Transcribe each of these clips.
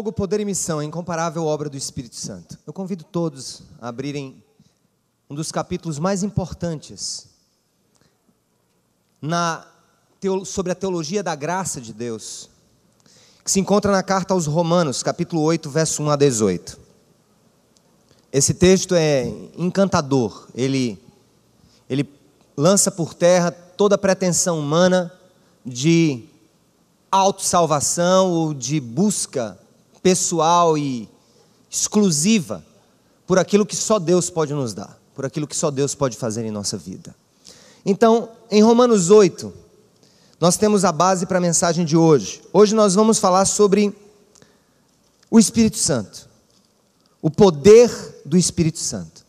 fogo, poder e missão, a é incomparável obra do Espírito Santo. Eu convido todos a abrirem um dos capítulos mais importantes na, sobre a teologia da graça de Deus, que se encontra na carta aos Romanos, capítulo 8, verso 1 a 18. Esse texto é encantador, ele, ele lança por terra toda a pretensão humana de autossalvação ou de busca pessoal e exclusiva por aquilo que só Deus pode nos dar, por aquilo que só Deus pode fazer em nossa vida. Então, em Romanos 8, nós temos a base para a mensagem de hoje. Hoje nós vamos falar sobre o Espírito Santo, o poder do Espírito Santo.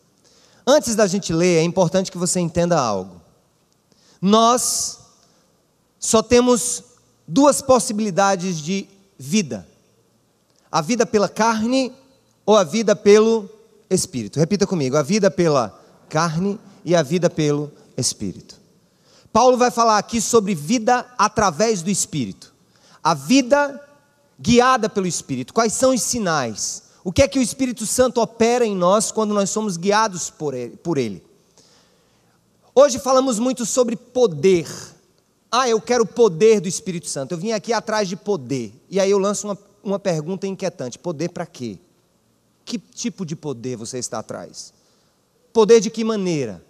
Antes da gente ler, é importante que você entenda algo. Nós só temos duas possibilidades de vida. A vida pela carne ou a vida pelo espírito? Repita comigo: a vida pela carne e a vida pelo espírito. Paulo vai falar aqui sobre vida através do espírito. A vida guiada pelo espírito. Quais são os sinais? O que é que o Espírito Santo opera em nós quando nós somos guiados por ele? Por ele? Hoje falamos muito sobre poder. Ah, eu quero o poder do Espírito Santo. Eu vim aqui atrás de poder. E aí eu lanço uma, uma pergunta inquietante: poder para quê? Que tipo de poder você está atrás? Poder de que maneira?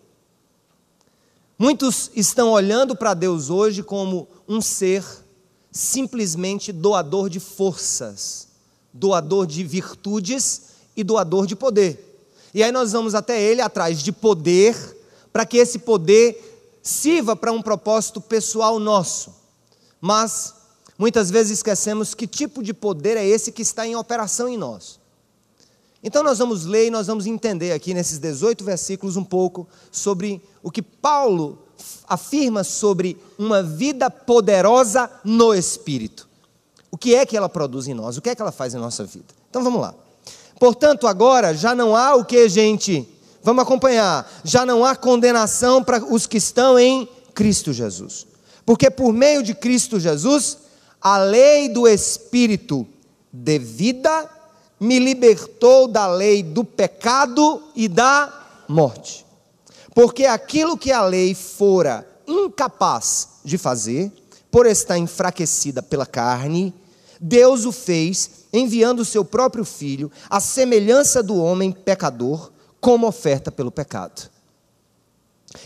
Muitos estão olhando para Deus hoje como um ser simplesmente doador de forças, doador de virtudes e doador de poder. E aí nós vamos até Ele atrás de poder, para que esse poder sirva para um propósito pessoal nosso. Mas Muitas vezes esquecemos que tipo de poder é esse que está em operação em nós. Então nós vamos ler e nós vamos entender aqui nesses 18 versículos um pouco sobre o que Paulo afirma sobre uma vida poderosa no espírito. O que é que ela produz em nós? O que é que ela faz em nossa vida? Então vamos lá. Portanto, agora já não há o que, gente? Vamos acompanhar. Já não há condenação para os que estão em Cristo Jesus. Porque por meio de Cristo Jesus, a lei do Espírito de vida me libertou da lei do pecado e da morte. Porque aquilo que a lei fora incapaz de fazer, por estar enfraquecida pela carne, Deus o fez enviando o seu próprio filho à semelhança do homem pecador, como oferta pelo pecado.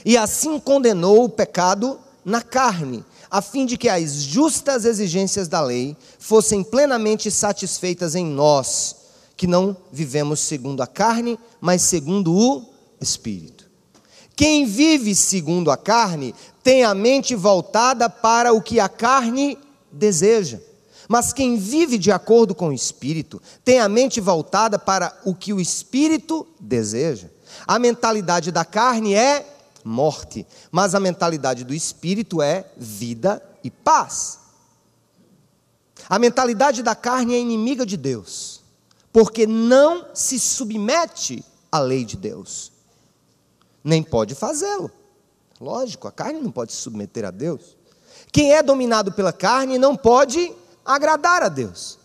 E assim condenou o pecado na carne, a fim de que as justas exigências da lei fossem plenamente satisfeitas em nós, que não vivemos segundo a carne, mas segundo o Espírito. Quem vive segundo a carne tem a mente voltada para o que a carne deseja. Mas quem vive de acordo com o Espírito tem a mente voltada para o que o Espírito deseja. A mentalidade da carne é morte. Mas a mentalidade do espírito é vida e paz. A mentalidade da carne é inimiga de Deus, porque não se submete à lei de Deus, nem pode fazê-lo. Lógico, a carne não pode se submeter a Deus. Quem é dominado pela carne não pode agradar a Deus.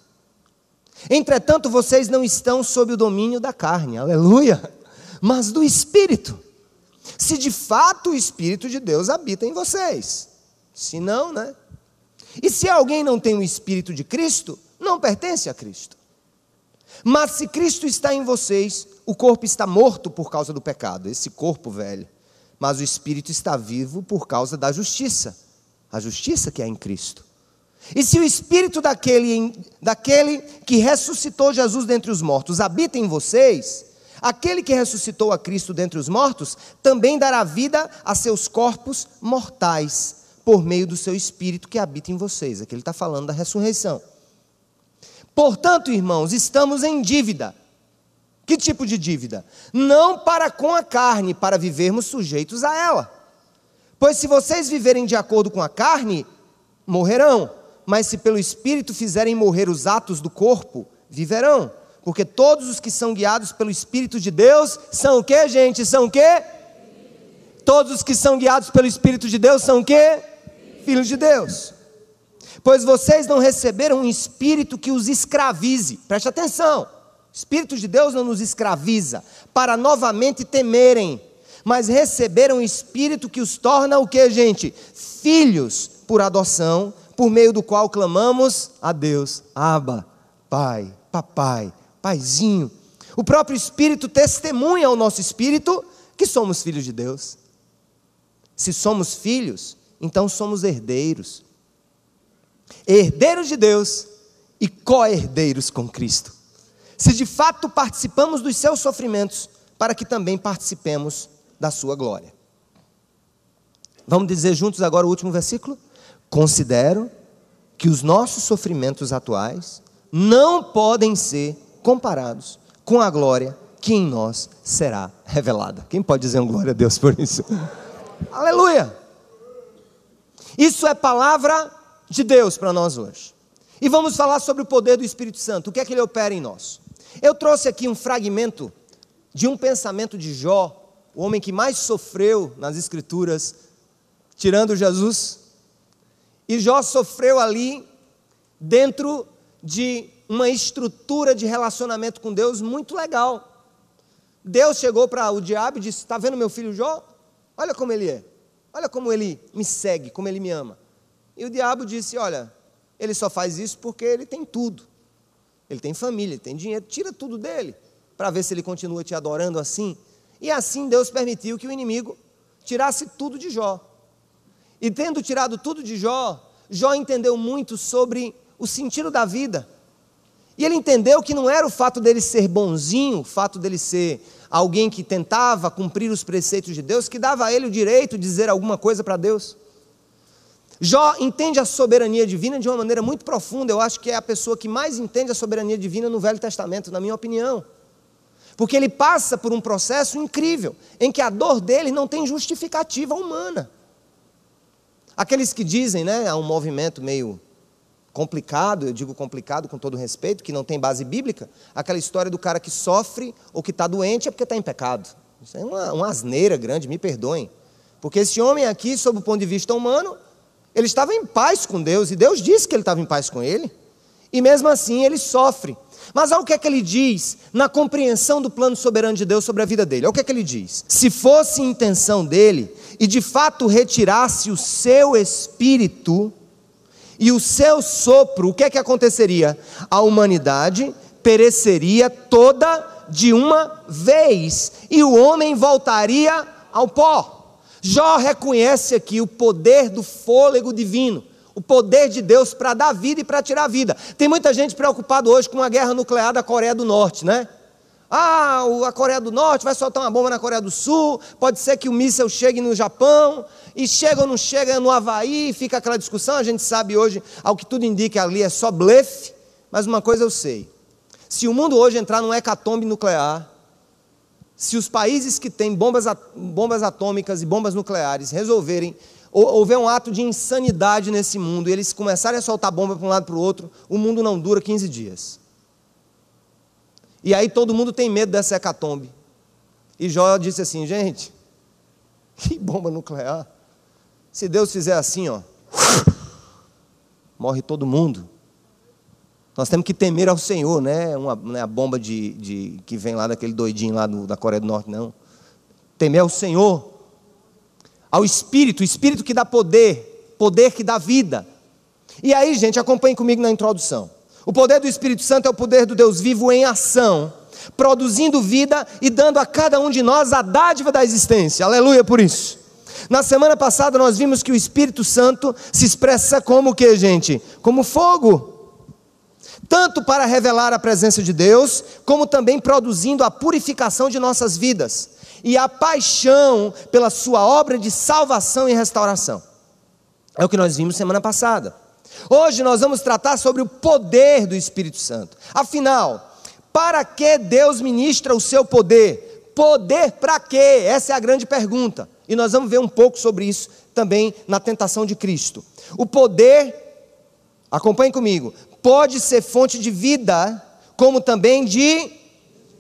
Entretanto, vocês não estão sob o domínio da carne, aleluia, mas do espírito se de fato o Espírito de Deus habita em vocês. Se não, né? E se alguém não tem o Espírito de Cristo, não pertence a Cristo. Mas se Cristo está em vocês, o corpo está morto por causa do pecado, esse corpo velho. Mas o Espírito está vivo por causa da justiça, a justiça que há é em Cristo. E se o Espírito daquele, daquele que ressuscitou Jesus dentre os mortos habita em vocês, Aquele que ressuscitou a Cristo dentre os mortos também dará vida a seus corpos mortais, por meio do seu espírito que habita em vocês. Aqui ele está falando da ressurreição. Portanto, irmãos, estamos em dívida. Que tipo de dívida? Não para com a carne, para vivermos sujeitos a ela. Pois se vocês viverem de acordo com a carne, morrerão. Mas se pelo espírito fizerem morrer os atos do corpo, viverão. Porque todos os que são guiados pelo Espírito de Deus são o que, gente? São o que? Todos os que são guiados pelo Espírito de Deus são o que? Filhos de Deus. Pois vocês não receberam um espírito que os escravize. Preste atenção. O Espírito de Deus não nos escraviza para novamente temerem, mas receberam um espírito que os torna o que, gente? Filhos por adoção, por meio do qual clamamos a Deus, Abba, Pai, Papai, paizinho. O próprio Espírito testemunha ao nosso espírito que somos filhos de Deus. Se somos filhos, então somos herdeiros. Herdeiros de Deus e co-herdeiros com Cristo. Se de fato participamos dos seus sofrimentos, para que também participemos da sua glória. Vamos dizer juntos agora o último versículo? Considero que os nossos sofrimentos atuais não podem ser comparados com a glória que em nós será revelada. Quem pode dizer um glória a Deus por isso? Aleluia! Isso é palavra de Deus para nós hoje. E vamos falar sobre o poder do Espírito Santo, o que é que ele opera em nós. Eu trouxe aqui um fragmento de um pensamento de Jó, o homem que mais sofreu nas Escrituras, tirando Jesus. E Jó sofreu ali dentro de uma estrutura de relacionamento com Deus muito legal. Deus chegou para o diabo e disse: Está vendo meu filho Jó? Olha como ele é. Olha como ele me segue, como ele me ama. E o diabo disse: Olha, ele só faz isso porque ele tem tudo. Ele tem família, ele tem dinheiro, tira tudo dele, para ver se ele continua te adorando assim. E assim Deus permitiu que o inimigo tirasse tudo de Jó. E tendo tirado tudo de Jó, Jó entendeu muito sobre o sentido da vida. E ele entendeu que não era o fato dele ser bonzinho, o fato dele ser alguém que tentava cumprir os preceitos de Deus, que dava a ele o direito de dizer alguma coisa para Deus. Jó entende a soberania divina de uma maneira muito profunda. Eu acho que é a pessoa que mais entende a soberania divina no Velho Testamento, na minha opinião. Porque ele passa por um processo incrível, em que a dor dele não tem justificativa humana. Aqueles que dizem, né, há um movimento meio complicado, eu digo complicado com todo respeito, que não tem base bíblica, aquela história do cara que sofre ou que está doente é porque está em pecado. Isso é uma, uma asneira grande, me perdoem. Porque esse homem aqui, sob o ponto de vista humano, ele estava em paz com Deus, e Deus disse que ele estava em paz com ele, e mesmo assim ele sofre. Mas olha o que é que ele diz na compreensão do plano soberano de Deus sobre a vida dele. Olha o que é que ele diz. Se fosse intenção dele, e de fato retirasse o seu espírito, e o seu sopro, o que é que aconteceria? A humanidade pereceria toda de uma vez e o homem voltaria ao pó. Jó reconhece aqui o poder do fôlego divino, o poder de Deus para dar vida e para tirar vida. Tem muita gente preocupada hoje com a guerra nuclear da Coreia do Norte, né? Ah, a Coreia do Norte vai soltar uma bomba na Coreia do Sul, pode ser que o míssil chegue no Japão, e chega ou não chega no Havaí, fica aquela discussão. A gente sabe hoje, ao que tudo indica ali é só blefe, mas uma coisa eu sei: se o mundo hoje entrar num hecatombe nuclear, se os países que têm bombas, bombas atômicas e bombas nucleares resolverem, ou houver um ato de insanidade nesse mundo e eles começarem a soltar bomba para um lado para o outro, o mundo não dura 15 dias. E aí todo mundo tem medo dessa hecatombe. E Jó disse assim: gente, que bomba nuclear. Se Deus fizer assim, ó, morre todo mundo. Nós temos que temer ao Senhor, né? Uma, não é a bomba de, de, que vem lá daquele doidinho lá do, da Coreia do Norte, não. Temer ao Senhor, ao Espírito, o Espírito que dá poder, poder que dá vida. E aí, gente, acompanhe comigo na introdução. O poder do Espírito Santo é o poder do Deus vivo em ação, produzindo vida e dando a cada um de nós a dádiva da existência. Aleluia por isso. Na semana passada nós vimos que o Espírito Santo se expressa como o que, gente? Como fogo. Tanto para revelar a presença de Deus, como também produzindo a purificação de nossas vidas e a paixão pela sua obra de salvação e restauração. É o que nós vimos semana passada. Hoje nós vamos tratar sobre o poder do Espírito Santo. Afinal, para que Deus ministra o seu poder? Poder para quê? Essa é a grande pergunta. E nós vamos ver um pouco sobre isso também na tentação de Cristo. O poder, acompanhe comigo, pode ser fonte de vida, como também de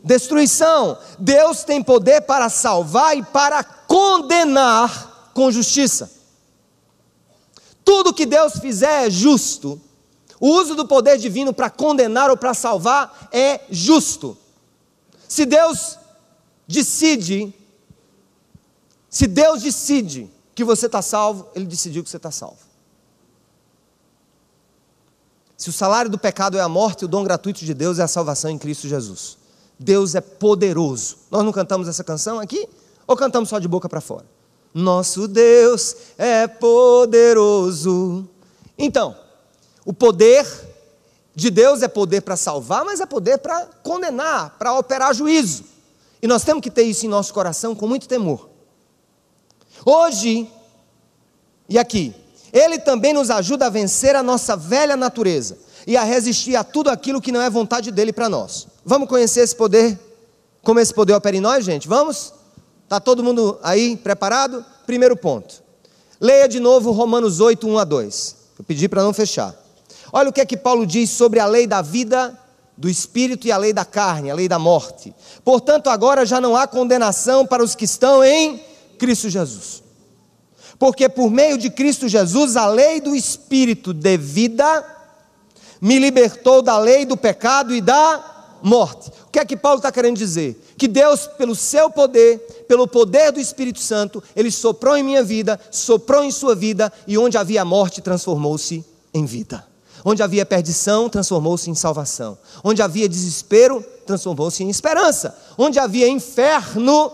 destruição. Deus tem poder para salvar e para condenar com justiça. Tudo que Deus fizer é justo. O uso do poder divino para condenar ou para salvar é justo. Se Deus decide, se Deus decide que você está salvo, Ele decidiu que você está salvo. Se o salário do pecado é a morte, o dom gratuito de Deus é a salvação em Cristo Jesus. Deus é poderoso. Nós não cantamos essa canção aqui? Ou cantamos só de boca para fora? Nosso Deus é poderoso. Então, o poder de Deus é poder para salvar, mas é poder para condenar, para operar juízo. E nós temos que ter isso em nosso coração com muito temor. Hoje e aqui, Ele também nos ajuda a vencer a nossa velha natureza e a resistir a tudo aquilo que não é vontade dele para nós. Vamos conhecer esse poder, como esse poder opera em nós, gente? Vamos? Está todo mundo aí preparado? Primeiro ponto. Leia de novo Romanos 8, 1 a 2. Eu pedi para não fechar. Olha o que é que Paulo diz sobre a lei da vida, do espírito e a lei da carne, a lei da morte. Portanto, agora já não há condenação para os que estão em Cristo Jesus. Porque por meio de Cristo Jesus, a lei do espírito de vida me libertou da lei do pecado e da morte. O que é que Paulo está querendo dizer? Que Deus, pelo seu poder, pelo poder do Espírito Santo, ele soprou em minha vida, soprou em sua vida, e onde havia morte, transformou-se em vida. Onde havia perdição, transformou-se em salvação. Onde havia desespero, transformou-se em esperança. Onde havia inferno,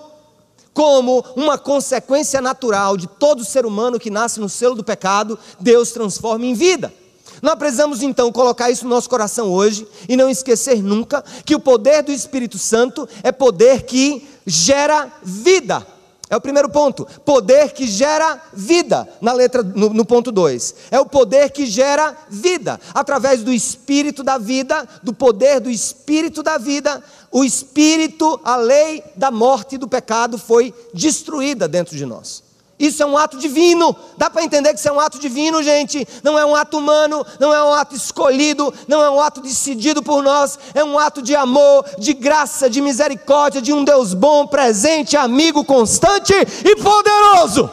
como uma consequência natural de todo ser humano que nasce no selo do pecado, Deus transforma em vida. Nós precisamos então colocar isso no nosso coração hoje e não esquecer nunca que o poder do Espírito Santo é poder que gera vida. É o primeiro ponto, poder que gera vida, na letra no, no ponto 2. É o poder que gera vida, através do espírito da vida, do poder do espírito da vida, o espírito, a lei da morte e do pecado foi destruída dentro de nós. Isso é um ato divino. Dá para entender que isso é um ato divino, gente. Não é um ato humano, não é um ato escolhido, não é um ato decidido por nós. É um ato de amor, de graça, de misericórdia, de um Deus bom, presente, amigo, constante e poderoso.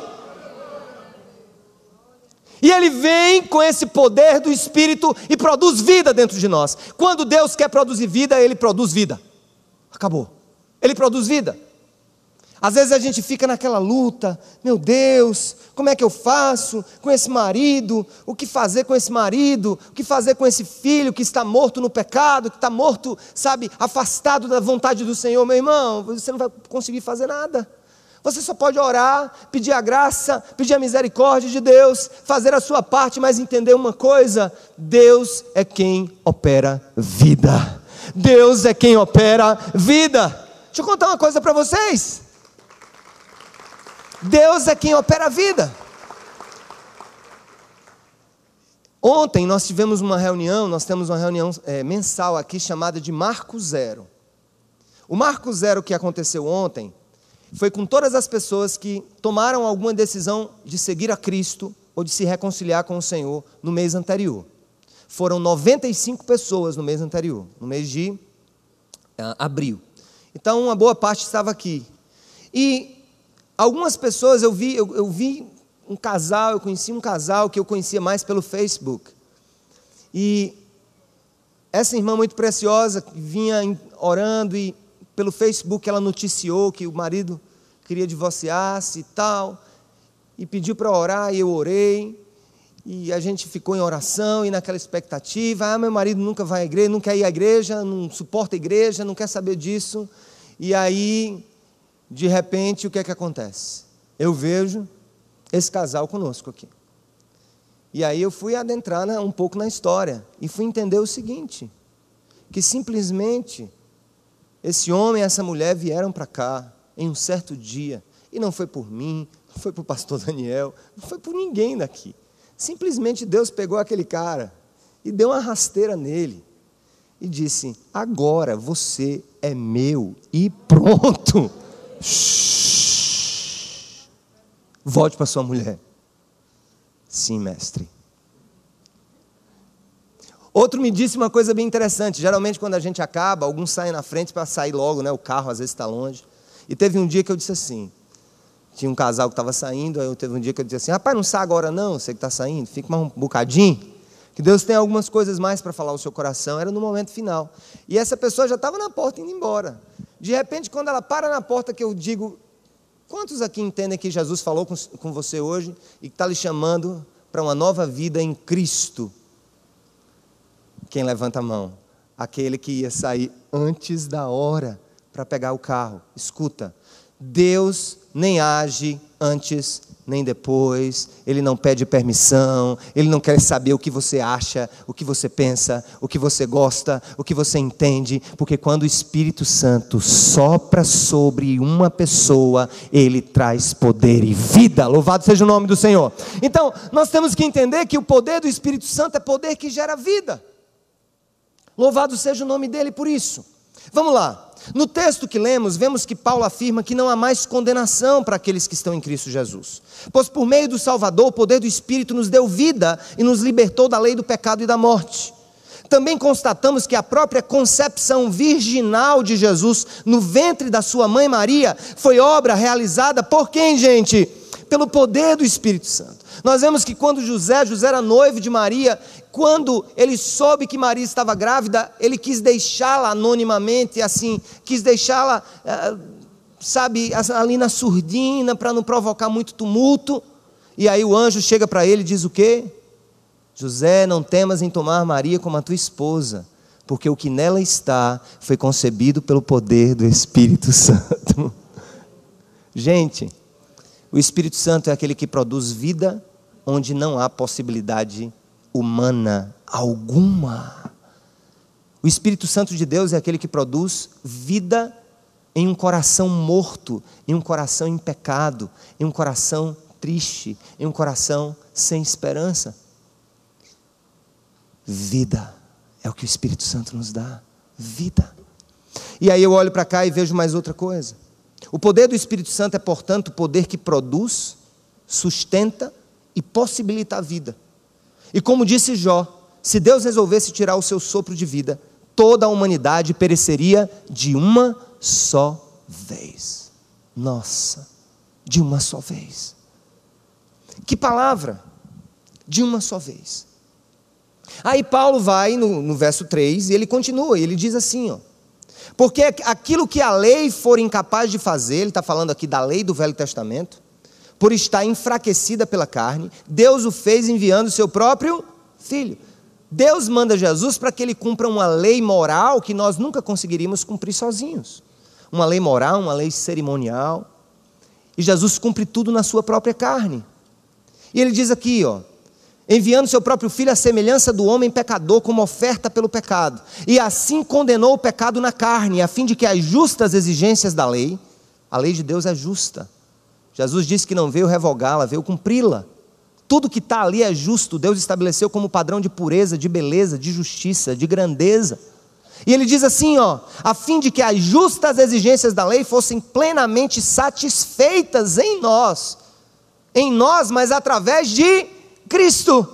E ele vem com esse poder do Espírito e produz vida dentro de nós. Quando Deus quer produzir vida, ele produz vida. Acabou. Ele produz vida. Às vezes a gente fica naquela luta, meu Deus, como é que eu faço com esse marido? O que fazer com esse marido? O que fazer com esse filho que está morto no pecado, que está morto, sabe, afastado da vontade do Senhor? Meu irmão, você não vai conseguir fazer nada. Você só pode orar, pedir a graça, pedir a misericórdia de Deus, fazer a sua parte, mas entender uma coisa: Deus é quem opera vida. Deus é quem opera vida. Deixa eu contar uma coisa para vocês. Deus é quem opera a vida. Ontem nós tivemos uma reunião, nós temos uma reunião é, mensal aqui chamada de Marco Zero. O Marco Zero que aconteceu ontem foi com todas as pessoas que tomaram alguma decisão de seguir a Cristo ou de se reconciliar com o Senhor no mês anterior. Foram 95 pessoas no mês anterior, no mês de ah, abril. Então, uma boa parte estava aqui. E Algumas pessoas eu vi, eu, eu vi um casal, eu conheci um casal que eu conhecia mais pelo Facebook. E essa irmã muito preciosa vinha orando e pelo Facebook ela noticiou que o marido queria divorciar-se e tal, e pediu para orar e eu orei. E a gente ficou em oração e naquela expectativa, ah, meu marido nunca vai à igreja, não quer ir à igreja, não suporta a igreja, não quer saber disso. E aí de repente, o que é que acontece? Eu vejo esse casal conosco aqui. E aí eu fui adentrar né, um pouco na história e fui entender o seguinte: que simplesmente esse homem e essa mulher vieram para cá em um certo dia, e não foi por mim, não foi por pastor Daniel, não foi por ninguém daqui. Simplesmente Deus pegou aquele cara e deu uma rasteira nele e disse: Agora você é meu e pronto. Shhh. Volte para sua mulher. Sim, mestre. Outro me disse uma coisa bem interessante. Geralmente, quando a gente acaba, alguns saem na frente para sair logo, né? O carro às vezes está longe. E teve um dia que eu disse assim: tinha um casal que estava saindo, aí eu teve um dia que eu disse assim: rapaz, não sai agora não, você que está saindo, fica mais um bocadinho. Que Deus tem algumas coisas mais para falar ao seu coração. Era no momento final. E essa pessoa já estava na porta indo embora. De repente, quando ela para na porta, que eu digo: Quantos aqui entendem que Jesus falou com, com você hoje e que está lhe chamando para uma nova vida em Cristo? Quem levanta a mão? Aquele que ia sair antes da hora para pegar o carro. Escuta, Deus nem age antes nem depois, ele não pede permissão, ele não quer saber o que você acha, o que você pensa, o que você gosta, o que você entende, porque quando o Espírito Santo sopra sobre uma pessoa, ele traz poder e vida. Louvado seja o nome do Senhor. Então, nós temos que entender que o poder do Espírito Santo é poder que gera vida. Louvado seja o nome dele por isso. Vamos lá. No texto que lemos, vemos que Paulo afirma que não há mais condenação para aqueles que estão em Cristo Jesus. Pois por meio do Salvador, o poder do Espírito nos deu vida e nos libertou da lei do pecado e da morte. Também constatamos que a própria concepção virginal de Jesus no ventre da sua mãe Maria foi obra realizada por quem, gente? Pelo poder do Espírito Santo. Nós vemos que quando José, José era noivo de Maria, quando ele soube que Maria estava grávida, ele quis deixá-la anonimamente, assim, quis deixá-la, eh, sabe, ali na surdina, para não provocar muito tumulto. E aí o anjo chega para ele e diz o quê? José, não temas em tomar Maria como a tua esposa, porque o que nela está foi concebido pelo poder do Espírito Santo. Gente, o Espírito Santo é aquele que produz vida onde não há possibilidade humana alguma. O Espírito Santo de Deus é aquele que produz vida em um coração morto, em um coração em pecado, em um coração triste, em um coração sem esperança. Vida é o que o Espírito Santo nos dá. Vida. E aí eu olho para cá e vejo mais outra coisa. O poder do Espírito Santo é, portanto, o poder que produz, sustenta e possibilita a vida. E como disse Jó, se Deus resolvesse tirar o seu sopro de vida, toda a humanidade pereceria de uma só vez. Nossa, de uma só vez. Que palavra! De uma só vez. Aí Paulo vai no, no verso 3 e ele continua, ele diz assim, ó. Porque é aquilo que a lei for incapaz de fazer, ele está falando aqui da lei do Velho Testamento, por estar enfraquecida pela carne, Deus o fez enviando o seu próprio filho. Deus manda Jesus para que ele cumpra uma lei moral que nós nunca conseguiríamos cumprir sozinhos. Uma lei moral, uma lei cerimonial. E Jesus cumpre tudo na sua própria carne. E ele diz aqui, ó, enviando seu próprio filho à semelhança do homem pecador como oferta pelo pecado. E assim condenou o pecado na carne, a fim de que as justas exigências da lei, a lei de Deus é justa. Jesus disse que não veio revogá-la, veio cumpri-la. Tudo que está ali é justo, Deus estabeleceu como padrão de pureza, de beleza, de justiça, de grandeza. E ele diz assim, ó, a fim de que as justas exigências da lei fossem plenamente satisfeitas em nós. Em nós, mas através de Cristo,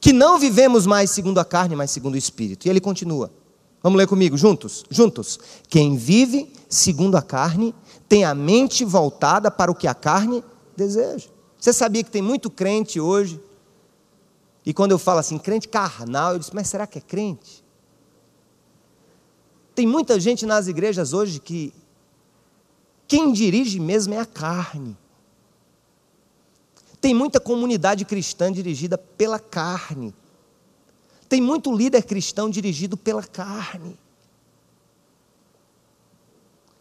que não vivemos mais segundo a carne, mas segundo o Espírito. E ele continua. Vamos ler comigo, juntos, juntos. Quem vive segundo a carne tem a mente voltada para o que a carne deseja. Você sabia que tem muito crente hoje? E quando eu falo assim, crente carnal, eu disse, mas será que é crente? Tem muita gente nas igrejas hoje que quem dirige mesmo é a carne. Tem muita comunidade cristã dirigida pela carne. Tem muito líder cristão dirigido pela carne.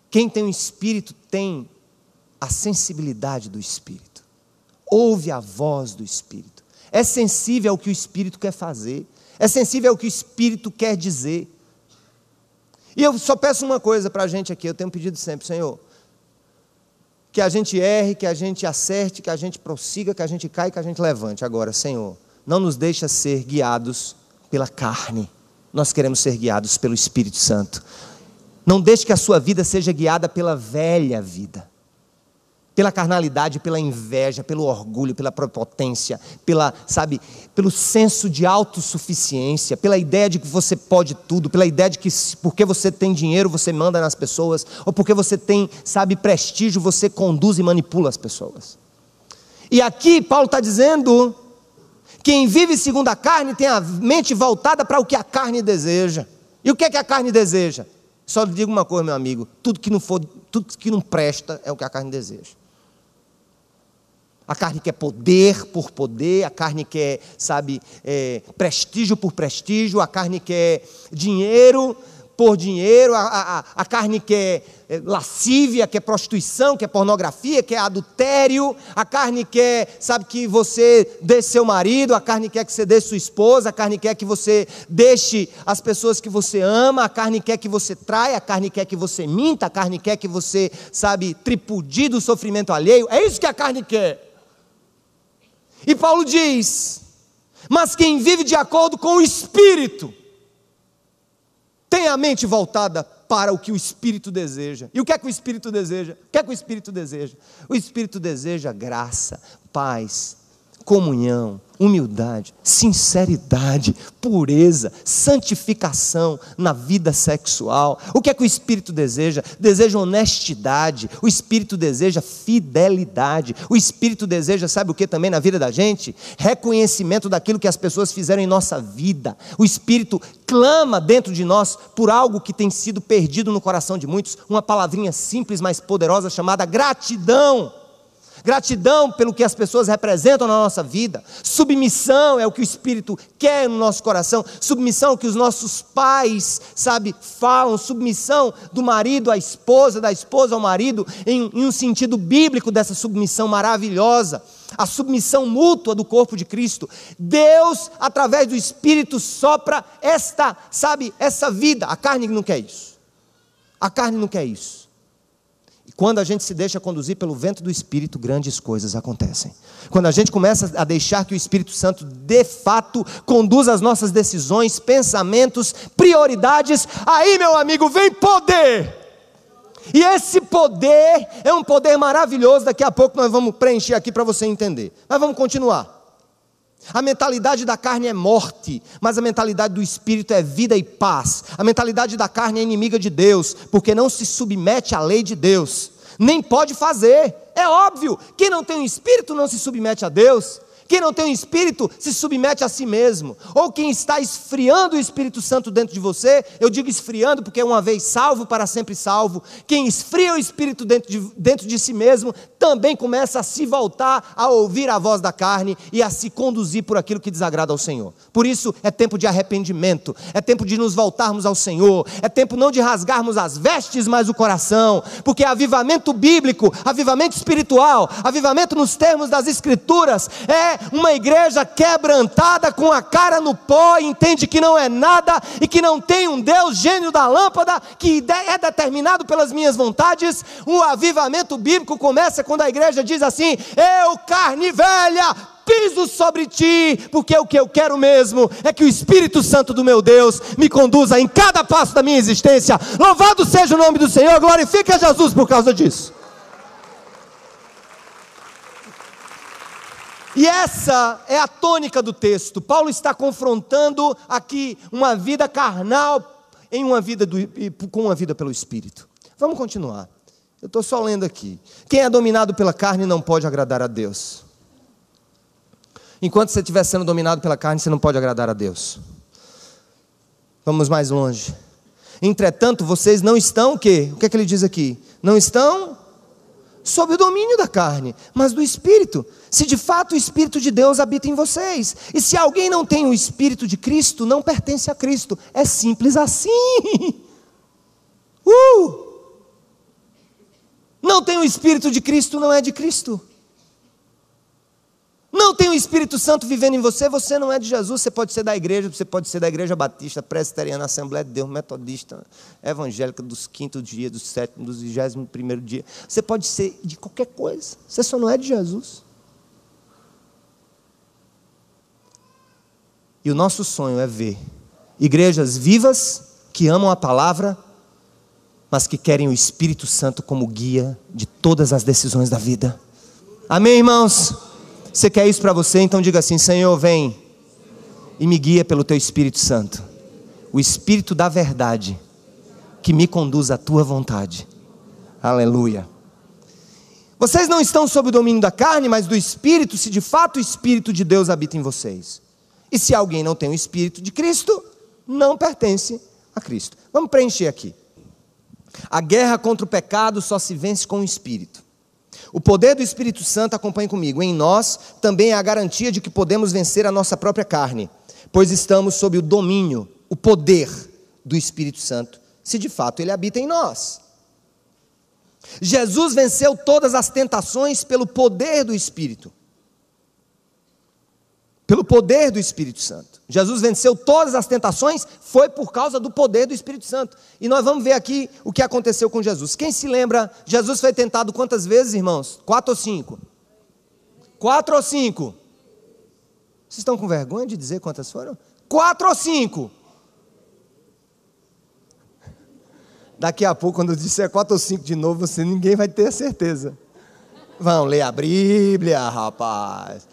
Quem tem o espírito tem a sensibilidade do espírito. Ouve a voz do espírito. É sensível ao que o espírito quer fazer. É sensível ao que o espírito quer dizer. E eu só peço uma coisa para a gente aqui, eu tenho pedido sempre, Senhor, que a gente erre, que a gente acerte, que a gente prossiga, que a gente caia, que a gente levante. Agora, Senhor, não nos deixa ser guiados pela carne. Nós queremos ser guiados pelo Espírito Santo. Não deixe que a sua vida seja guiada pela velha vida pela carnalidade, pela inveja, pelo orgulho, pela prepotência, pela, sabe, pelo senso de autossuficiência, pela ideia de que você pode tudo, pela ideia de que porque você tem dinheiro, você manda nas pessoas, ou porque você tem, sabe, prestígio, você conduz e manipula as pessoas. E aqui Paulo está dizendo: quem vive segundo a carne tem a mente voltada para o que a carne deseja. E o que é que a carne deseja? Só lhe digo uma coisa, meu amigo: tudo que não for, tudo que não presta é o que a carne deseja. A carne quer poder por poder, a carne quer, sabe, é, prestígio por prestígio, a carne quer dinheiro por dinheiro, a, a, a carne quer é, lascívia, quer prostituição, quer pornografia, quer adultério, a carne quer, sabe, que você dê seu marido, a carne quer que você dê sua esposa, a carne quer que você deixe as pessoas que você ama, a carne quer que você traia, a carne quer que você minta, a carne quer que você, sabe, tripudie do sofrimento alheio, é isso que a carne quer. E Paulo diz: Mas quem vive de acordo com o Espírito, tem a mente voltada para o que o Espírito deseja. E o que é que o Espírito deseja? O que é que o Espírito deseja? O Espírito deseja graça, paz, comunhão, humildade, sinceridade, pureza, santificação na vida sexual. O que é que o espírito deseja? Deseja honestidade, o espírito deseja fidelidade, o espírito deseja, sabe o que também na vida da gente? Reconhecimento daquilo que as pessoas fizeram em nossa vida. O espírito clama dentro de nós por algo que tem sido perdido no coração de muitos, uma palavrinha simples, mas poderosa chamada gratidão gratidão pelo que as pessoas representam na nossa vida, submissão é o que o Espírito quer no nosso coração, submissão é o que os nossos pais, sabe, falam, submissão do marido à esposa, da esposa ao marido, em, em um sentido bíblico dessa submissão maravilhosa a submissão mútua do corpo de Cristo. Deus, através do Espírito, sopra esta, sabe, essa vida. A carne não quer isso. A carne não quer isso. Quando a gente se deixa conduzir pelo vento do Espírito, grandes coisas acontecem. Quando a gente começa a deixar que o Espírito Santo, de fato, conduza as nossas decisões, pensamentos, prioridades, aí, meu amigo, vem poder! E esse poder é um poder maravilhoso, daqui a pouco nós vamos preencher aqui para você entender. Mas vamos continuar. A mentalidade da carne é morte, mas a mentalidade do espírito é vida e paz. A mentalidade da carne é inimiga de Deus, porque não se submete à lei de Deus, nem pode fazer. É óbvio, quem não tem o um espírito não se submete a Deus, quem não tem o Espírito se submete a si mesmo. Ou quem está esfriando o Espírito Santo dentro de você, eu digo esfriando porque é uma vez salvo, para sempre salvo. Quem esfria o Espírito dentro de, dentro de si mesmo também começa a se voltar a ouvir a voz da carne e a se conduzir por aquilo que desagrada ao Senhor. Por isso é tempo de arrependimento, é tempo de nos voltarmos ao Senhor, é tempo não de rasgarmos as vestes, mas o coração, porque avivamento bíblico, avivamento espiritual, avivamento nos termos das Escrituras é uma igreja quebrantada com a cara no pó, entende que não é nada e que não tem um Deus gênio da lâmpada que é determinado pelas minhas vontades. O avivamento bíblico começa quando a igreja diz assim: Eu, carne velha, piso sobre ti, porque o que eu quero mesmo é que o Espírito Santo do meu Deus me conduza em cada passo da minha existência. Louvado seja o nome do Senhor, glorifica Jesus por causa disso. E essa é a tônica do texto. Paulo está confrontando aqui uma vida carnal em uma vida do, com uma vida pelo Espírito. Vamos continuar. Eu estou só lendo aqui. Quem é dominado pela carne não pode agradar a Deus. Enquanto você estiver sendo dominado pela carne, você não pode agradar a Deus. Vamos mais longe. Entretanto, vocês não estão o quê? O que é que ele diz aqui? Não estão sob o domínio da carne, mas do Espírito. Se de fato o Espírito de Deus habita em vocês. E se alguém não tem o Espírito de Cristo, não pertence a Cristo. É simples assim. Uh! Não tem o Espírito de Cristo, não é de Cristo não tem o Espírito Santo vivendo em você, você não é de Jesus. Você pode ser da igreja, você pode ser da igreja batista, presbiteriana, Assembleia de Deus, metodista, evangélica dos quinto dia, do sétimo, do vigésimo primeiro dia. Você pode ser de qualquer coisa. Você só não é de Jesus. E o nosso sonho é ver igrejas vivas que amam a palavra, mas que querem o Espírito Santo como guia de todas as decisões da vida. Amém, irmãos? Você quer isso para você? Então diga assim: Senhor, vem e me guia pelo teu Espírito Santo, o Espírito da verdade, que me conduz à tua vontade. Aleluia. Vocês não estão sob o domínio da carne, mas do Espírito, se de fato o Espírito de Deus habita em vocês. E se alguém não tem o Espírito de Cristo, não pertence a Cristo. Vamos preencher aqui. A guerra contra o pecado só se vence com o Espírito. O poder do Espírito Santo acompanhe comigo. Em nós também é a garantia de que podemos vencer a nossa própria carne, pois estamos sob o domínio, o poder do Espírito Santo, se de fato ele habita em nós. Jesus venceu todas as tentações pelo poder do Espírito pelo poder do Espírito Santo. Jesus venceu todas as tentações, foi por causa do poder do Espírito Santo. E nós vamos ver aqui o que aconteceu com Jesus. Quem se lembra, Jesus foi tentado quantas vezes, irmãos? Quatro ou cinco? Quatro ou cinco? Vocês estão com vergonha de dizer quantas foram? Quatro ou cinco? Daqui a pouco, quando eu disser quatro ou cinco de novo, você, ninguém vai ter a certeza. Vão ler a Bíblia, rapaz.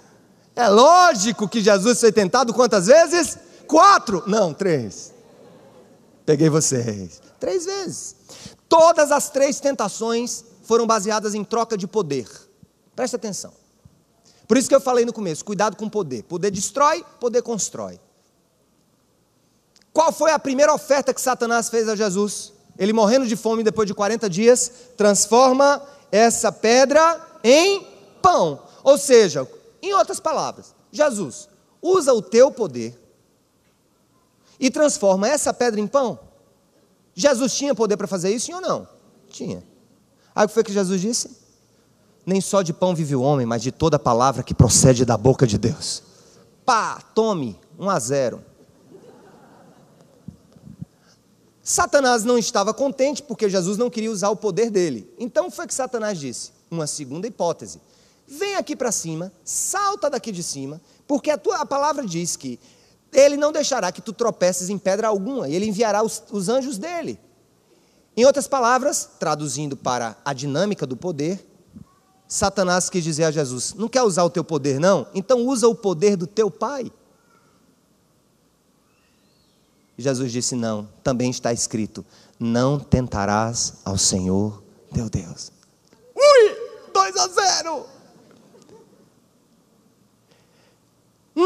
É lógico que Jesus foi tentado quantas vezes? Quatro! Não, três. Peguei vocês. Três vezes. Todas as três tentações foram baseadas em troca de poder. Presta atenção. Por isso que eu falei no começo: cuidado com poder. Poder destrói, poder constrói. Qual foi a primeira oferta que Satanás fez a Jesus? Ele morrendo de fome depois de 40 dias, transforma essa pedra em pão. Ou seja, em outras palavras, Jesus, usa o teu poder e transforma essa pedra em pão. Jesus tinha poder para fazer isso, sim ou não? Tinha. Aí o que foi que Jesus disse? Nem só de pão vive o homem, mas de toda palavra que procede da boca de Deus. Pá, tome, um a zero. Satanás não estava contente porque Jesus não queria usar o poder dele. Então foi que Satanás disse, uma segunda hipótese. Vem aqui para cima, salta daqui de cima, porque a, tua, a palavra diz que ele não deixará que tu tropeces em pedra alguma, e ele enviará os, os anjos dele. Em outras palavras, traduzindo para a dinâmica do poder, Satanás quis dizer a Jesus: Não quer usar o teu poder, não? Então usa o poder do teu pai. Jesus disse: Não, também está escrito: Não tentarás ao Senhor teu Deus.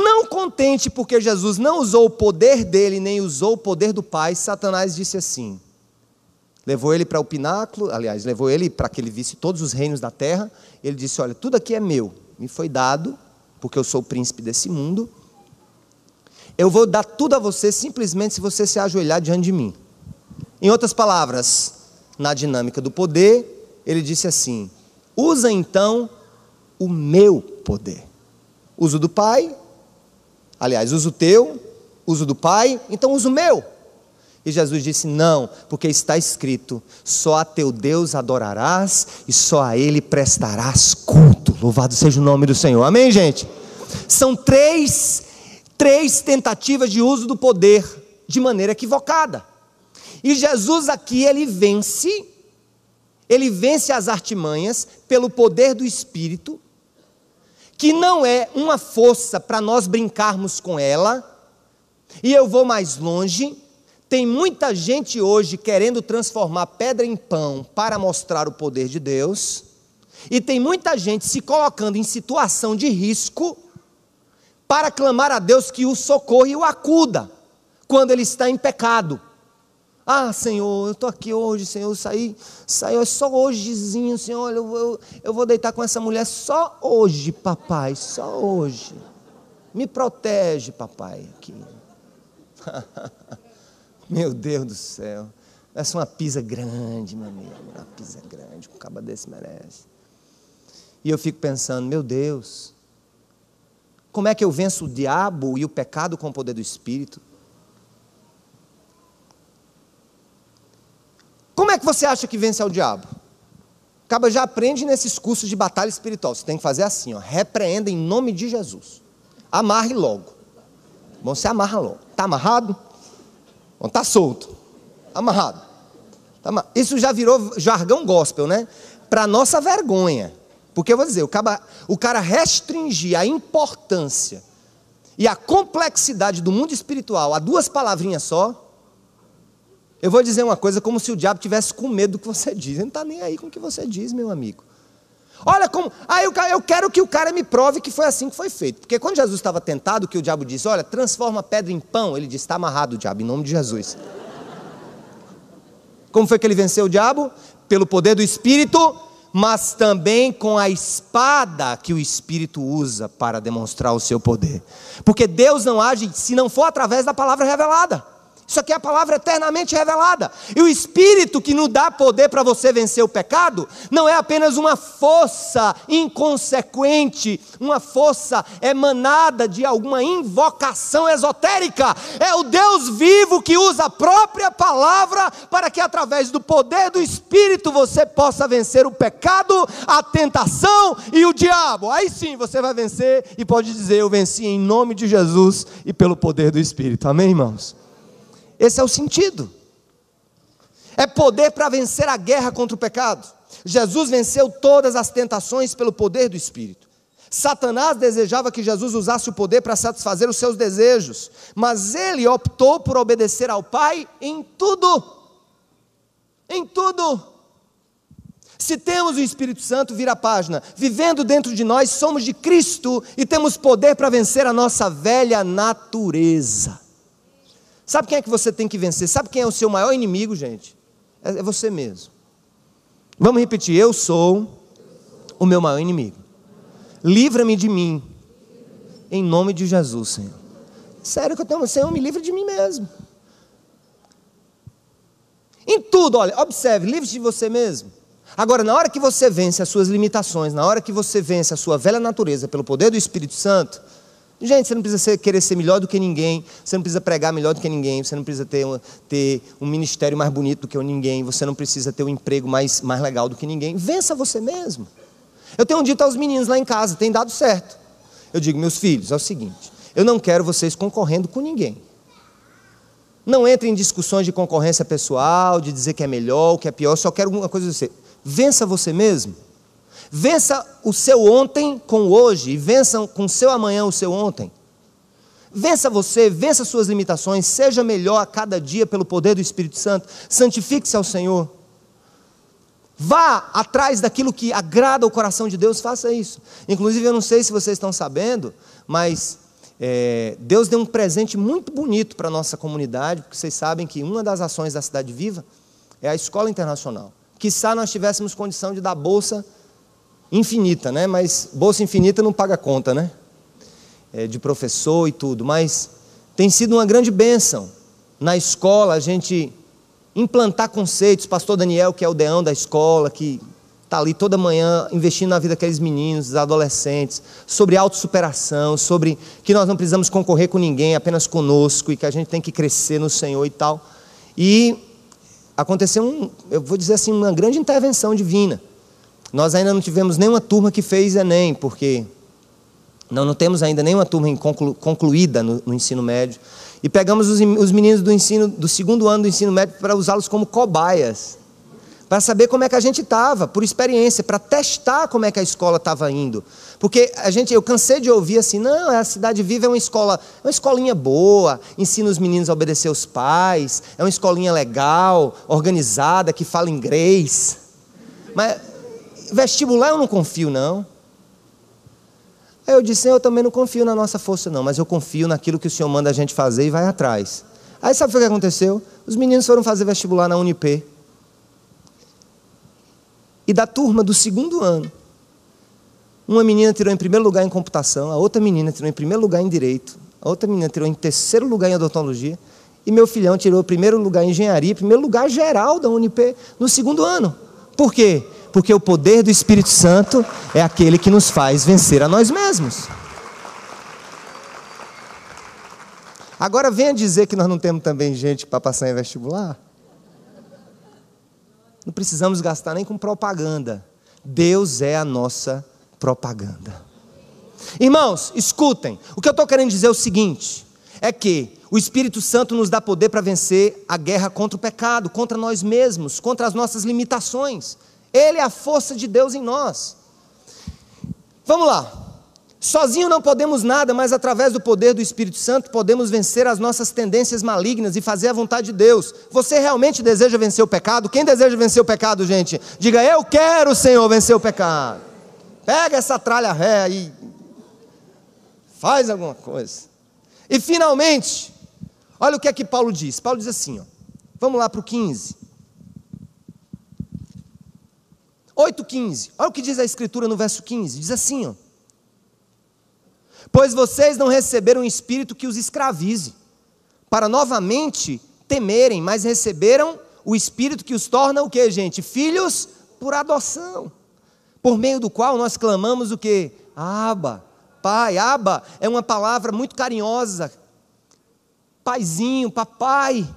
Não contente porque Jesus não usou o poder dele, nem usou o poder do Pai, Satanás disse assim: levou ele para o pináculo, aliás, levou ele para que ele visse todos os reinos da terra. Ele disse: Olha, tudo aqui é meu, me foi dado, porque eu sou o príncipe desse mundo. Eu vou dar tudo a você simplesmente se você se ajoelhar diante de mim. Em outras palavras, na dinâmica do poder, ele disse assim: Usa então o meu poder. Uso do Pai, Aliás, uso teu, uso do Pai, então uso meu. E Jesus disse: Não, porque está escrito: só a teu Deus adorarás e só a Ele prestarás culto. Louvado seja o nome do Senhor. Amém, gente? São três, três tentativas de uso do poder de maneira equivocada. E Jesus aqui, ele vence, ele vence as artimanhas pelo poder do Espírito que não é uma força para nós brincarmos com ela. E eu vou mais longe. Tem muita gente hoje querendo transformar pedra em pão para mostrar o poder de Deus. E tem muita gente se colocando em situação de risco para clamar a Deus que o socorra e o acuda quando ele está em pecado. Ah, Senhor, eu estou aqui hoje, Senhor, eu saí, saiu só hojezinho, Senhor, eu, eu, eu vou deitar com essa mulher só hoje, papai, só hoje. Me protege, papai, aqui. meu Deus do céu. Essa é uma pisa grande, meu amigo, uma pisa grande, um caba desse merece. E eu fico pensando, meu Deus, como é que eu venço o diabo e o pecado com o poder do Espírito? Como é que você acha que vence ao diabo? Acaba já aprende nesses cursos de batalha espiritual. Você tem que fazer assim, ó, repreenda em nome de Jesus. Amarre logo. Bom, você amarra logo. Está amarrado? Bom, está solto. Amarrado. Tá amarrado. Isso já virou jargão gospel, né? Para nossa vergonha. Porque eu vou dizer, o cara, o cara restringir a importância e a complexidade do mundo espiritual a duas palavrinhas só, eu vou dizer uma coisa como se o diabo tivesse com medo do que você diz. Ele não está nem aí com o que você diz, meu amigo. Olha como. Ah, eu, eu quero que o cara me prove que foi assim que foi feito. Porque quando Jesus estava tentado, que o diabo disse: Olha, transforma a pedra em pão. Ele disse: Está amarrado o diabo, em nome de Jesus. Como foi que ele venceu o diabo? Pelo poder do Espírito, mas também com a espada que o Espírito usa para demonstrar o seu poder. Porque Deus não age se não for através da palavra revelada. Isso aqui é a palavra eternamente revelada. E o Espírito que nos dá poder para você vencer o pecado não é apenas uma força inconsequente, uma força emanada de alguma invocação esotérica. É o Deus vivo que usa a própria palavra para que, através do poder do Espírito, você possa vencer o pecado, a tentação e o diabo. Aí sim você vai vencer e pode dizer: Eu venci em nome de Jesus e pelo poder do Espírito. Amém, irmãos? Esse é o sentido. É poder para vencer a guerra contra o pecado. Jesus venceu todas as tentações pelo poder do Espírito. Satanás desejava que Jesus usasse o poder para satisfazer os seus desejos, mas ele optou por obedecer ao Pai em tudo. Em tudo. Se temos o Espírito Santo, vira a página. Vivendo dentro de nós, somos de Cristo e temos poder para vencer a nossa velha natureza. Sabe quem é que você tem que vencer? Sabe quem é o seu maior inimigo, gente? É, é você mesmo. Vamos repetir: Eu sou o meu maior inimigo. Livra-me de mim, em nome de Jesus, Senhor. Sério que eu tenho, Senhor, me livre de mim mesmo. Em tudo, olha, observe, livre se de você mesmo. Agora, na hora que você vence as suas limitações, na hora que você vence a sua velha natureza pelo poder do Espírito Santo, Gente, você não precisa ser, querer ser melhor do que ninguém, você não precisa pregar melhor do que ninguém, você não precisa ter, ter um ministério mais bonito do que ninguém, você não precisa ter um emprego mais, mais legal do que ninguém. Vença você mesmo. Eu tenho dito aos meninos lá em casa, tem dado certo. Eu digo, meus filhos, é o seguinte: eu não quero vocês concorrendo com ninguém. Não entrem em discussões de concorrência pessoal, de dizer que é melhor, ou que é pior, só quero uma coisa de você. Vença você mesmo. Vença o seu ontem com o hoje e vença com o seu amanhã o seu ontem. Vença você, vença suas limitações, seja melhor a cada dia pelo poder do Espírito Santo, santifique-se ao Senhor. Vá atrás daquilo que agrada o coração de Deus, faça isso. Inclusive, eu não sei se vocês estão sabendo, mas é, Deus deu um presente muito bonito para a nossa comunidade, porque vocês sabem que uma das ações da Cidade Viva é a Escola Internacional. Quizá nós tivéssemos condição de dar bolsa infinita, né? Mas bolsa infinita não paga conta, né? É, de professor e tudo. Mas tem sido uma grande bênção na escola a gente implantar conceitos. Pastor Daniel, que é o deão da escola, que está ali toda manhã investindo na vida daqueles meninos, dos adolescentes, sobre autossuperação, sobre que nós não precisamos concorrer com ninguém, apenas conosco, e que a gente tem que crescer no Senhor e tal. E aconteceu, um, eu vou dizer assim, uma grande intervenção divina. Nós ainda não tivemos nenhuma turma que fez Enem, porque não, não temos ainda nenhuma turma conclu, concluída no, no, ensino médio. E pegamos os, os meninos do ensino do segundo ano do ensino médio para usá-los como cobaias, para saber como é que a gente estava, por experiência, para testar como é que a escola estava indo. Porque a gente, eu cansei de ouvir assim, não, a cidade viva é uma escola, é uma escolinha boa, ensina os meninos a obedecer aos pais, é uma escolinha legal, organizada, que fala inglês. Mas vestibular eu não confio, não. Aí eu disse, eu também não confio na nossa força, não, mas eu confio naquilo que o Senhor manda a gente fazer e vai atrás. Aí sabe o que aconteceu? Os meninos foram fazer vestibular na Unip. E da turma do segundo ano, uma menina tirou em primeiro lugar em computação, a outra menina tirou em primeiro lugar em direito, a outra menina tirou em terceiro lugar em odontologia, e meu filhão tirou primeiro lugar em engenharia, primeiro lugar geral da Unip no segundo ano. Por quê? porque o poder do Espírito Santo é aquele que nos faz vencer a nós mesmos. Agora venha dizer que nós não temos também gente para passar em vestibular. Não precisamos gastar nem com propaganda. Deus é a nossa propaganda. Irmãos, escutem. O que eu estou querendo dizer é o seguinte: é que o Espírito Santo nos dá poder para vencer a guerra contra o pecado, contra nós mesmos, contra as nossas limitações. Ele é a força de Deus em nós. Vamos lá. Sozinho não podemos nada, mas através do poder do Espírito Santo podemos vencer as nossas tendências malignas e fazer a vontade de Deus. Você realmente deseja vencer o pecado? Quem deseja vencer o pecado, gente? Diga, eu quero, Senhor, vencer o pecado. Pega essa tralha ré e faz alguma coisa. E finalmente, olha o que é que Paulo diz. Paulo diz assim, ó, vamos lá para o 15. 8,15. Olha o que diz a Escritura no verso 15: diz assim, ó. Pois vocês não receberam um espírito que os escravize, para novamente temerem, mas receberam o espírito que os torna o que, gente? Filhos por adoção, por meio do qual nós clamamos o que? Aba, pai. Aba é uma palavra muito carinhosa. Paizinho, papai.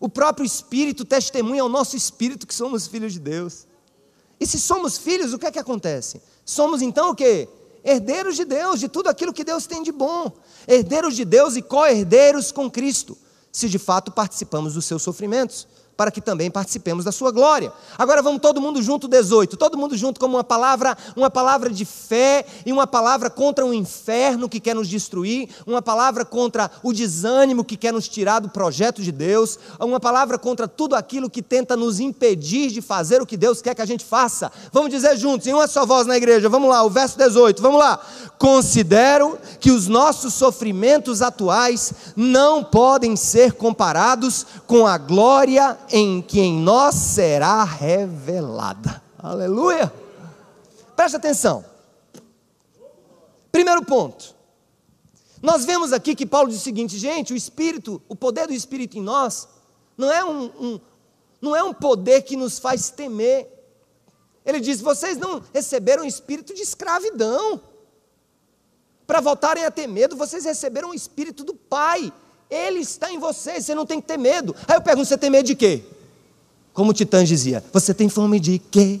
O próprio espírito testemunha ao nosso espírito que somos filhos de Deus. E se somos filhos, o que é que acontece? Somos então o quê? Herdeiros de Deus, de tudo aquilo que Deus tem de bom. Herdeiros de Deus e co-herdeiros com Cristo, se de fato participamos dos seus sofrimentos para que também participemos da sua glória. Agora vamos todo mundo junto 18, todo mundo junto como uma palavra, uma palavra de fé e uma palavra contra o inferno que quer nos destruir, uma palavra contra o desânimo que quer nos tirar do projeto de Deus, uma palavra contra tudo aquilo que tenta nos impedir de fazer o que Deus quer que a gente faça. Vamos dizer juntos, em uma só voz na igreja. Vamos lá, o verso 18. Vamos lá. Considero que os nossos sofrimentos atuais não podem ser comparados com a glória em quem nós será revelada. Aleluia! Preste atenção. Primeiro ponto. Nós vemos aqui que Paulo diz o seguinte, gente, o Espírito, o poder do Espírito em nós, não é um, um não é um poder que nos faz temer. Ele diz: vocês não receberam um espírito de escravidão. Para voltarem a ter medo, vocês receberam o um espírito do Pai, ele está em você, você não tem que ter medo. Aí eu pergunto: você tem medo de quê? Como o Titã dizia: você tem fome de quê?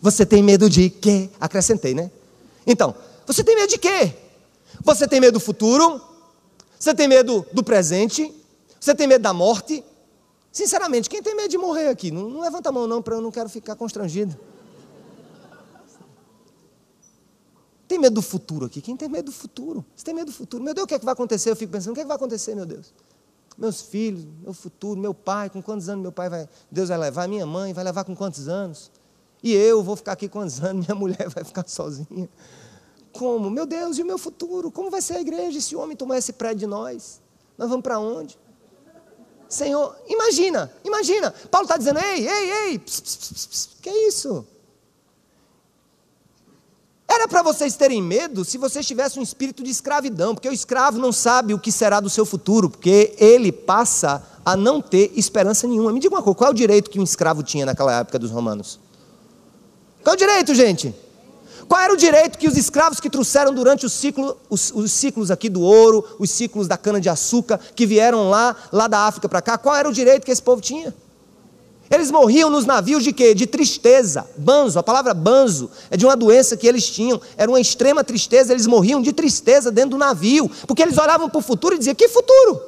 Você tem medo de quê? Acrescentei, né? Então, você tem medo de quê? Você tem medo do futuro? Você tem medo do presente? Você tem medo da morte? Sinceramente, quem tem medo de morrer aqui? Não, não levanta a mão, não, para eu não quero ficar constrangido. Tem medo do futuro aqui? Quem tem medo do futuro? Você tem medo do futuro? Meu Deus, o que é que vai acontecer? Eu fico pensando, o que é que vai acontecer, meu Deus? Meus filhos, meu futuro, meu pai, com quantos anos meu pai vai, Deus vai levar? Minha mãe vai levar com quantos anos? E eu vou ficar aqui quantos anos? Minha mulher vai ficar sozinha. Como? Meu Deus, e o meu futuro? Como vai ser a igreja se o homem tomar esse prédio de nós? Nós vamos para onde? Senhor, imagina, imagina. Paulo está dizendo: ei, ei, ei, pss, pss, pss, que é isso? Era para vocês terem medo se vocês tivessem um espírito de escravidão, porque o escravo não sabe o que será do seu futuro, porque ele passa a não ter esperança nenhuma. Me diga uma coisa, qual é o direito que um escravo tinha naquela época dos romanos? Qual é o direito, gente? Qual era o direito que os escravos que trouxeram durante os, ciclo, os, os ciclos aqui do ouro, os ciclos da cana-de-açúcar, que vieram lá, lá da África para cá, qual era o direito que esse povo tinha? Eles morriam nos navios de quê? De tristeza. Banzo, a palavra banzo é de uma doença que eles tinham, era uma extrema tristeza, eles morriam de tristeza dentro do navio, porque eles olhavam para o futuro e diziam: Que futuro?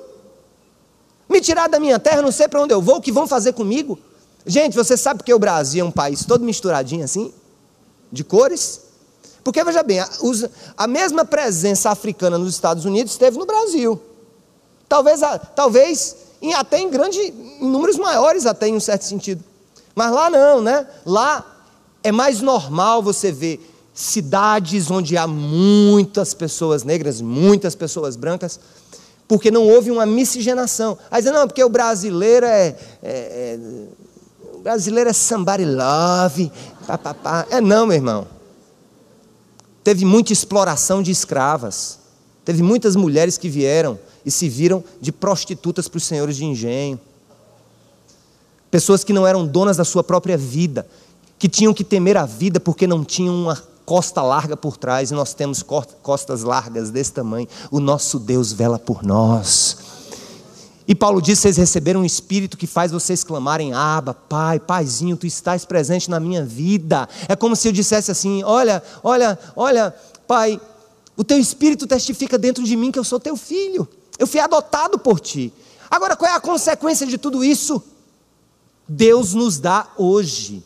Me tirar da minha terra, não sei para onde eu vou, o que vão fazer comigo? Gente, você sabe que o Brasil é um país todo misturadinho assim, de cores? Porque veja bem, a, os, a mesma presença africana nos Estados Unidos teve no Brasil. Talvez, a, talvez em, até em grande, em números maiores até em um certo sentido. Mas lá não, né? Lá é mais normal você ver cidades onde há muitas pessoas negras, muitas pessoas brancas, porque não houve uma miscigenação. Aí dizem, não, porque o brasileiro é, é, é o brasileiro é somebody love, pá, pá, pá. É não, meu irmão. Teve muita exploração de escravas. Teve muitas mulheres que vieram e se viram de prostitutas para os senhores de engenho. Pessoas que não eram donas da sua própria vida, que tinham que temer a vida porque não tinham uma costa larga por trás, e nós temos costas largas desse tamanho. O nosso Deus vela por nós. E Paulo diz: vocês receberam um espírito que faz vocês clamarem, Aba, Pai, Paizinho, tu estás presente na minha vida. É como se eu dissesse assim: olha, olha, olha, Pai, o teu espírito testifica dentro de mim que eu sou teu filho eu fui adotado por ti. Agora, qual é a consequência de tudo isso? Deus nos dá hoje.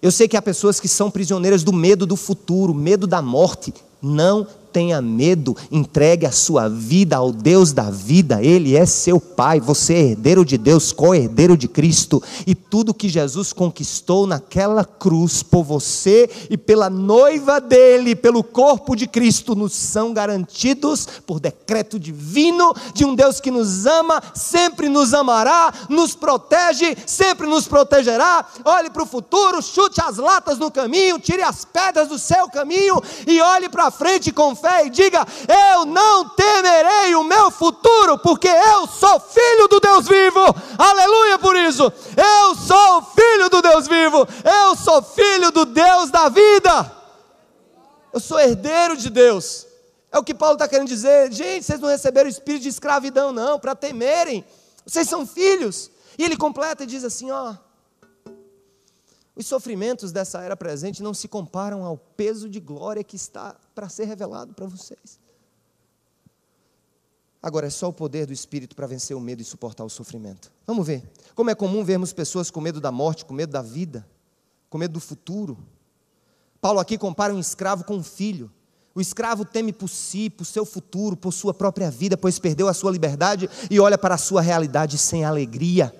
Eu sei que há pessoas que são prisioneiras do medo do futuro, medo da morte. Não tenha medo, entregue a sua vida ao Deus da vida, Ele é seu Pai, você é herdeiro de Deus, co-herdeiro de Cristo, e tudo que Jesus conquistou naquela cruz por você e pela noiva dele, pelo corpo de Cristo, nos são garantidos por decreto divino de um Deus que nos ama, sempre nos amará, nos protege, sempre nos protegerá. Olhe para o futuro, chute as latas no caminho, tire as pedras do seu caminho e olhe para frente e confesse fé e diga: Eu não temerei o meu futuro, porque eu sou filho do Deus vivo. Aleluia por isso. Eu sou filho do Deus vivo. Eu sou filho do Deus da vida. Eu sou herdeiro de Deus. É o que Paulo está querendo dizer. Gente, vocês não receberam o espírito de escravidão, não, para temerem. Vocês são filhos. E ele completa e diz assim: Ó os sofrimentos dessa era presente não se comparam ao peso de glória que está para ser revelado para vocês. Agora é só o poder do Espírito para vencer o medo e suportar o sofrimento. Vamos ver. Como é comum vermos pessoas com medo da morte, com medo da vida, com medo do futuro. Paulo aqui compara um escravo com um filho. O escravo teme por si, por seu futuro, por sua própria vida, pois perdeu a sua liberdade e olha para a sua realidade sem alegria.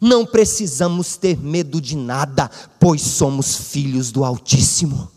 Não precisamos ter medo de nada, pois somos filhos do Altíssimo.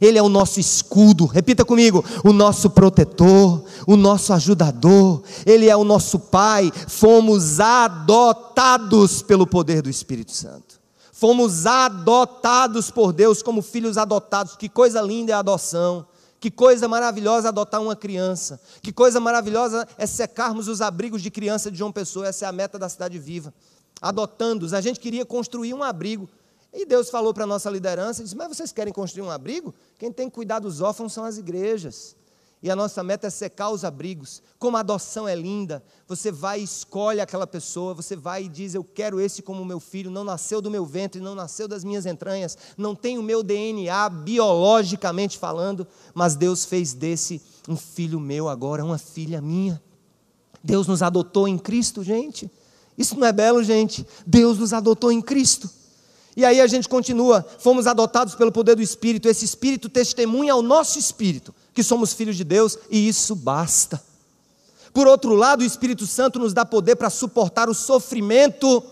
Ele é o nosso escudo, repita comigo, o nosso protetor, o nosso ajudador, ele é o nosso Pai. Fomos adotados pelo poder do Espírito Santo. Fomos adotados por Deus como filhos adotados. Que coisa linda é a adoção. Que coisa maravilhosa adotar uma criança. Que coisa maravilhosa é secarmos os abrigos de criança de João Pessoa. Essa é a meta da Cidade Viva adotando-os. A gente queria construir um abrigo. E Deus falou para a nossa liderança, disse, mas vocês querem construir um abrigo? Quem tem que cuidar dos órfãos são as igrejas. E a nossa meta é secar os abrigos. Como a adoção é linda, você vai e escolhe aquela pessoa, você vai e diz, eu quero esse como meu filho, não nasceu do meu ventre, não nasceu das minhas entranhas, não tem o meu DNA biologicamente falando, mas Deus fez desse um filho meu agora, uma filha minha. Deus nos adotou em Cristo, gente. Isso não é belo, gente? Deus nos adotou em Cristo. E aí a gente continua, fomos adotados pelo poder do Espírito, esse Espírito testemunha ao nosso espírito que somos filhos de Deus e isso basta. Por outro lado, o Espírito Santo nos dá poder para suportar o sofrimento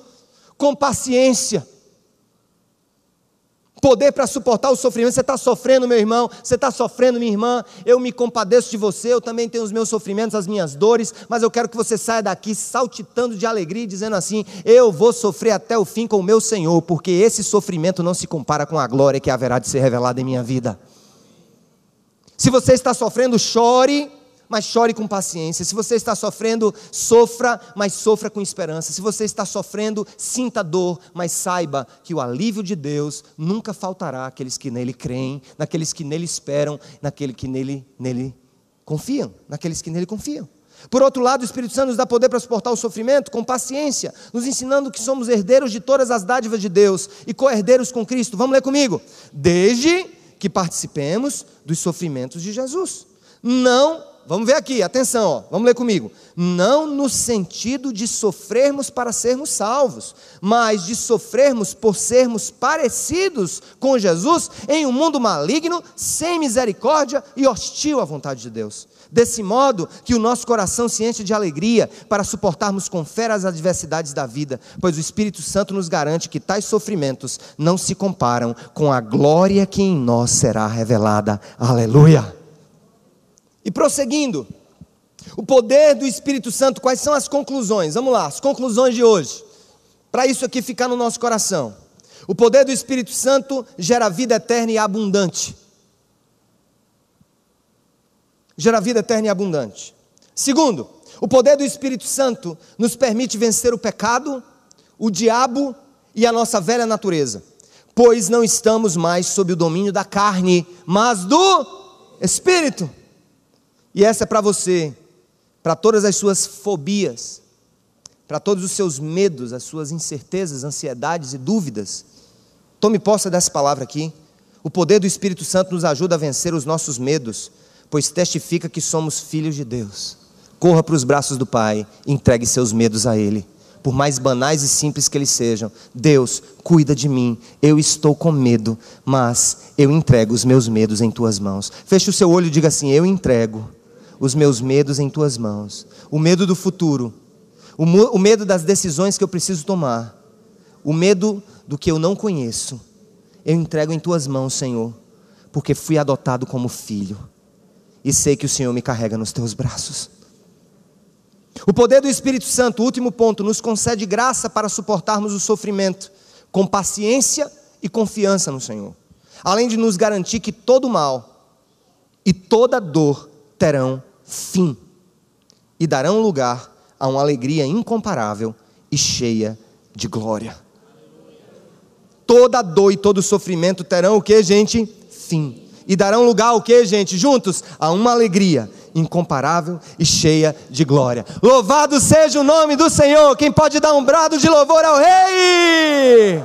com paciência poder para suportar o sofrimento. Você está sofrendo, meu irmão, você está sofrendo, minha irmã. Eu me compadeço de você, eu também tenho os meus sofrimentos, as minhas dores, mas eu quero que você saia daqui saltitando de alegria, dizendo assim: Eu vou sofrer até o fim com o meu Senhor, porque esse sofrimento não se compara com a glória que haverá de ser revelada em minha vida. Se você está sofrendo, chore mas chore com paciência. Se você está sofrendo, sofra, mas sofra com esperança. Se você está sofrendo, sinta dor, mas saiba que o alívio de Deus nunca faltará àqueles que nele creem, naqueles que nele esperam, naquele que nele, nele confiam, naqueles que nele confiam. Por outro lado, o Espírito Santo nos dá poder para suportar o sofrimento com paciência, nos ensinando que somos herdeiros de todas as dádivas de Deus e co-herdeiros com Cristo. Vamos ler comigo. Desde que participemos dos sofrimentos de Jesus, não vamos ver aqui, atenção, ó, vamos ler comigo. Não no sentido de sofrermos para sermos salvos, mas de sofrermos por sermos parecidos com Jesus em um mundo maligno, sem misericórdia e hostil à vontade de Deus. Desse modo que o nosso coração se enche de alegria para suportarmos com fé as adversidades da vida, pois o Espírito Santo nos garante que tais sofrimentos não se comparam com a glória que em nós será revelada. Aleluia! E prosseguindo, o poder do Espírito Santo, quais são as conclusões? Vamos lá, as conclusões de hoje. Para isso aqui ficar no nosso coração. O poder do Espírito Santo gera vida eterna e abundante. Gera vida eterna e abundante. Segundo, o poder do Espírito Santo nos permite vencer o pecado, o diabo e a nossa velha natureza, pois não estamos mais sob o domínio da carne, mas do Espírito. E essa é para você, para todas as suas fobias, para todos os seus medos, as suas incertezas, ansiedades e dúvidas. Tome posse dessa palavra aqui. O poder do Espírito Santo nos ajuda a vencer os nossos medos, pois testifica que somos filhos de Deus. Corra para os braços do Pai, entregue seus medos a Ele. Por mais banais e simples que eles sejam, Deus, cuida de mim. Eu estou com medo, mas eu entrego os meus medos em tuas mãos. Feche o seu olho e diga assim: Eu entrego os meus medos em tuas mãos. O medo do futuro, o, o medo das decisões que eu preciso tomar, o medo do que eu não conheço. Eu entrego em tuas mãos, Senhor, porque fui adotado como filho e sei que o Senhor me carrega nos teus braços. O poder do Espírito Santo, último ponto, nos concede graça para suportarmos o sofrimento com paciência e confiança no Senhor, além de nos garantir que todo mal e toda dor terão fim e darão lugar a uma alegria incomparável e cheia de glória. Toda dor e todo sofrimento terão o que, gente? Fim. E darão lugar ao que, gente? Juntos, a uma alegria incomparável e cheia de glória. Louvado seja o nome do Senhor. Quem pode dar um brado de louvor ao Rei?